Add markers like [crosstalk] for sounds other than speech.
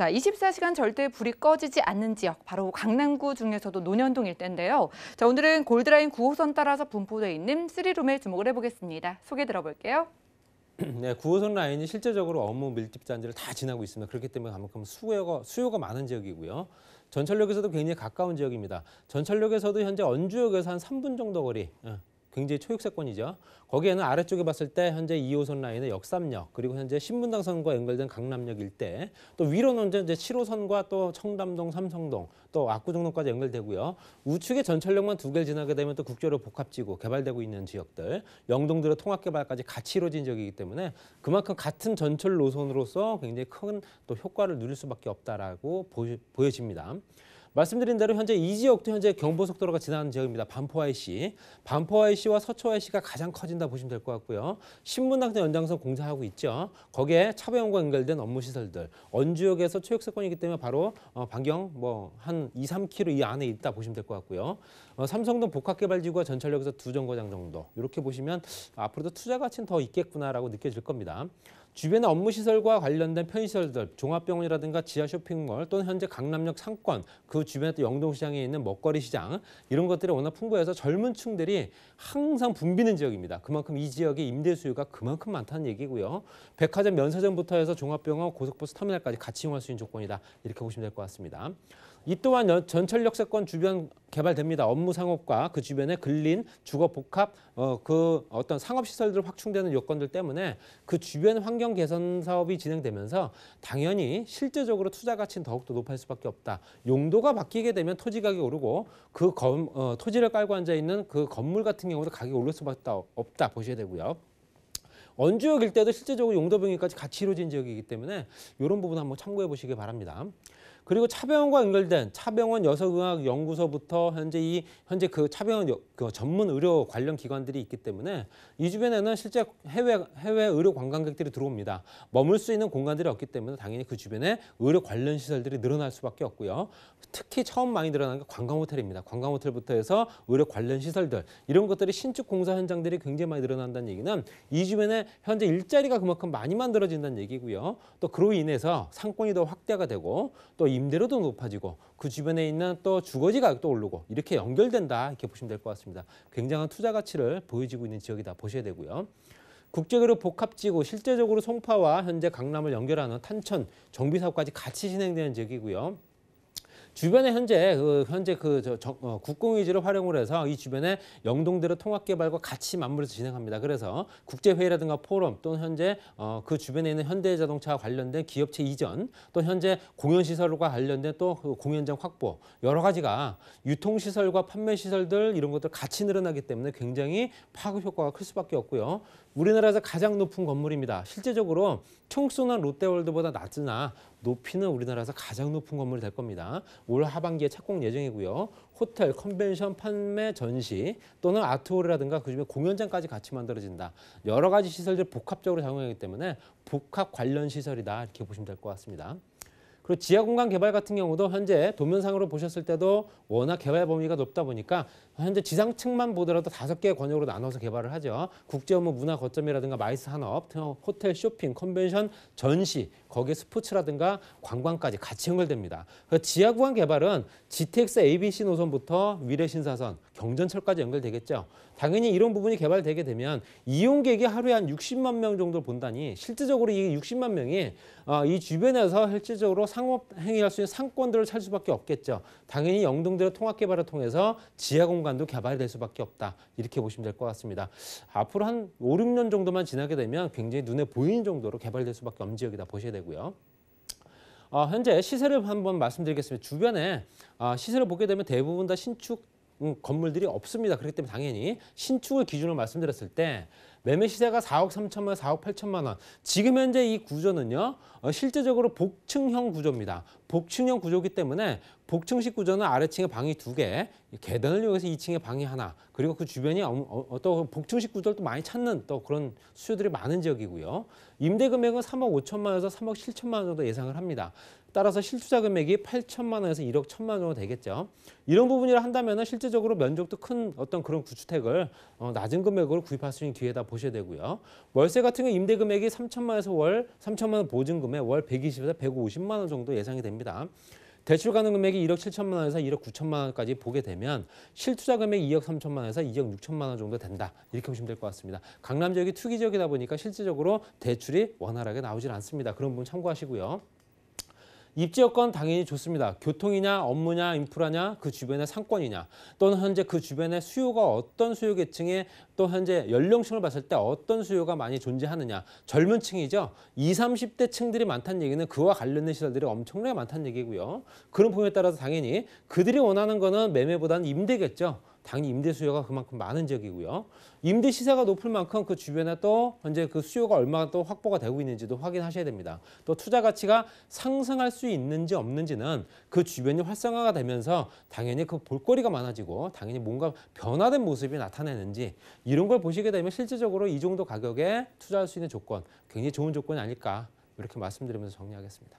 자, 24시간 절대 불이 꺼지지 않는 지역, 바로 강남구 중에서도 논현동 일대인데요. 자, 오늘은 골드라인 9호선 따라서 분포돼 있는 3룸에 주목을 해보겠습니다. 소개 들어볼게요. [clears throat] 네, 9호선 라인이 실제적으로 업무 밀집 잔지를 다 지나고 있습니다. 그렇기 때문에 가만큼 수요가 수요가 많은 지역이고요. 전철역에서도 굉장히 가까운 지역입니다. 전철역에서도 현재 언주역에서 한 3분 정도 거리, 예, 굉장히 초육세권이죠. 거기에는 아래쪽에 봤을 때 현재 2호선 라인의 역삼역 그리고 현재 신분당선과 연결된 강남역 일대 또 위로는 이제 7호선과 또 청담동, 삼성동 또 압구정동까지 연결되고요. 우측에 전철역만 두 개를 지나게 되면 또 국제로 복합지구 개발되고 있는 지역들 영동들의 통합개발까지 같이 이루어진 지역이기 때문에 그만큼 같은 전철 노선으로서 굉장히 큰 또 효과를 누릴 수밖에 없다라고 보여집니다. 말씀드린 대로 현재 이 지역도 현재 경보속도로가 지나는 지역입니다. 반포 IC. 반포 IC와 서초 IC가 가장 커진다 보시면 될 것 같고요. 신문당선 연장선 공사하고 있죠. 거기에 차병원과 연결된 업무시설들. 언주역에서 초역세권이기 때문에 바로 어, 반경 뭐 한 2, 3km 이 안에 있다 보시면 될 것 같고요. 어, 삼성동 복합개발지구와 전철역에서 두 정거장 정도. 이렇게 보시면 앞으로도 투자 가치는 더 있겠구나라고 느껴질 겁니다. 주변의 업무시설과 관련된 편의시설들, 종합병원이라든가 지하 쇼핑몰 또는 현재 강남역 상권, 그 주변에 또 영동시장에 있는 먹거리 시장 이런 것들이 워낙 풍부해서 젊은 층들이 항상 붐비는 지역입니다. 그만큼 이 지역의 임대 수요가 그만큼 많다는 얘기고요. 백화점 면세점부터 해서 종합병원, 고속버스 터미널까지 같이 이용할 수 있는 조건이다. 이렇게 보시면 될 것 같습니다. 이 또한 전철 역세권 주변 개발됩니다. 업무 상업과 그 주변에 근린, 주거 복합, 어, 그 어떤 상업 시설들 확충되는 요건들 때문에 그 주변 환경 개선 사업이 진행되면서 당연히 실제적으로 투자 가치는 더욱더 높아질 수밖에 없다. 용도가 바뀌게 되면 토지 가격이 오르고 그 어, 토지를 깔고 앉아 있는 그 건물 같은 경우도 가격이 오를 수밖에 없다 보셔야 되고요. 원주역일 때도 실제적으로 용도 변경까지 같이 이루어진 지역이기 때문에 이런 부분 한번 참고해 보시기 바랍니다. 그리고 차병원과 연결된 차병원 여성의학 연구소부터 현재 이 현재 그 차병원 여, 그 전문 의료 관련 기관들이 있기 때문에 이 주변에는 실제 해외 해외 의료 관광객들이 들어옵니다. 머물 수 있는 공간들이 없기 때문에 당연히 그 주변에 의료 관련 시설들이 늘어날 수밖에 없고요. 특히 처음 많이 늘어난 게 관광 호텔입니다. 관광 호텔부터 해서 의료 관련 시설들 이런 것들이 신축 공사 현장들이 굉장히 많이 늘어난다는 얘기는 이 주변에 현재 일자리가 그만큼 많이 만들어진다는 얘기고요. 또 그로 인해서 상권이 더 확대가 되고 또 임대료도 높아지고 그 주변에 있는 또 주거지 가격도 오르고 이렇게 연결된다 이렇게 보시면 될 것 같습니다. 굉장한 투자 가치를 보여지고 있는 지역이다 보셔야 되고요. 국제으로복합지고 실제적으로 송파와 현재 강남을 연결하는 탄천 정비사업까지 같이 진행되는 지역이고요. 주변에 현재 그 현재 그 저, 저, 어, 국공유지를 활용을 해서 이 주변에 영동대로 통합 개발과 같이 맞물려서 진행합니다. 그래서 국제 회의라든가 포럼 또는 현재 어, 그 주변에 있는 현대자동차와 관련된 기업체 이전 또 현재 공연 시설과 관련된 또그 공연장 확보 여러 가지가 유통 시설과 판매 시설들 이런 것들 같이 늘어나기 때문에 굉장히 파급 효과가 클 수밖에 없고요. 우리나라에서 가장 높은 건물입니다. 실제적으로 총수나 롯데월드보다 낮으나 높이는 우리나라에서 가장 높은 건물이 될 겁니다. 올 하반기에 착공 예정이고요. 호텔, 컨벤션, 판매, 전시 또는 아트홀이라든가 그중에 공연장까지 같이 만들어진다. 여러 가지 시설들 복합적으로 작용하기 때문에 복합 관련 시설이다 이렇게 보시면 될 것 같습니다. 그리고 지하 공간 개발 같은 경우도 현재 도면상으로 보셨을 때도 워낙 개발 범위가 높다 보니까 현재 지상층만 보더라도 다섯 개의 권역으로 나눠서 개발을 하죠. 국제 업무 문화 거점이라든가 마이스 산업, 호텔 쇼핑, 컨벤션, 전시, 거기에 스포츠라든가 관광까지 같이 연결됩니다. 지하 공간 개발은 GTX ABC 노선부터 미래 신사선, 경전철까지 연결되겠죠. 당연히 이런 부분이 개발되게 되면 이용객이 하루에 한 60만 명 정도를 본다니 실질적으로 이 60만 명이 어, 이 주변에서 실질적으로 상업 행위할 수 있는 상권들을 살 수밖에 없겠죠. 당연히 영등대로 통합 개발을 통해서 지하 공간도 개발될 수밖에 없다. 이렇게 보시면 될 것 같습니다. 앞으로 한 5, 6년 정도만 지나게 되면 굉장히 눈에 보이는 정도로 개발될 수밖에 없는 지역이다 보셔야 되고요. 어, 현재 시세를 한번 말씀드리겠습니다. 주변에 어, 시세를 보게 되면 대부분 다 신축 음, 건물들이 없습니다. 그렇기 때문에 당연히 신축을 기준으로 말씀드렸을 때 매매 시세가 4억 3천만 원, 4억 8천만 원. 지금 현재 이 구조는요. 어, 실제적으로 복층형 구조입니다. 복층형 구조기 때문에 복층식 구조는 아래층에 방이 두 개, 계단을 이용해서 2층에 방이 하나, 그리고 그 주변이 어떤 어, 복층식 구조를 또 많이 찾는 또 그런 수요들이 많은 지역이고요. 임대 금액은 3억 5천만 원에서 3억 7천만 원 정도 예상을 합니다. 따라서 실투자 금액이 8천만 원에서 1억 1천만 원 정도 되겠죠. 이런 부분이라 한다면 실제적으로 면적도 큰 어떤 그런 구주택을 어, 낮은 금액으로 구입할 수 있는 기회다 보셔야 되고요. 월세 같은 경우 임대 금액이 3천만 에서 월 3천만 원 보증금에 월 120에서 150만 원 정도 예상이 됩니다. 대출 가능 금액이 1억 7천만 원에서 1억 9천만 원까지 보게 되면 실투자 금액 이 2억 3천만 원에서 2억 6천만 원 정도 된다. 이렇게 보시면 될 것 같습니다. 강남 지역이 투기 지역이다 보니까 실질적으로 대출이 원활하게 나오질 않습니다. 그런 부분 참고하시고요. 입지 여건 당연히 좋습니다. 교통이냐, 업무냐, 인프라냐, 그 주변의 상권이냐, 또는 현재 그 주변의 수요가 어떤 수요 계층에 또 현재 연령층을 봤을 때 어떤 수요가 많이 존재하느냐. 젊은 층이죠. 20, 30대 층들이 많다는 얘기는 그와 관련된 시설들이 엄청나게 많다는 얘기고요. 그런 부분에 따라서 당연히 그들이 원하는 거는 매매보다는 임대겠죠. 당연히 임대 수요가 그만큼 많은 지역이고요. 임대 시세가 높을 만큼 그 주변에 또 현재 그 수요가 얼마나 또 확보가 되고 있는지도 확인하셔야 됩니다. 또 투자 가치가 상승할 수 있는지 없는지는 그 주변이 활성화가 되면서 당연히 그 볼거리가 많아지고 당연히 뭔가 변화된 모습이 나타내는지 이런 걸 보시게 되면 실제적으로이 정도 가격에 투자할 수 있는 조건 굉장히 좋은 조건이 아닐까 이렇게 말씀드리면서 정리하겠습니다.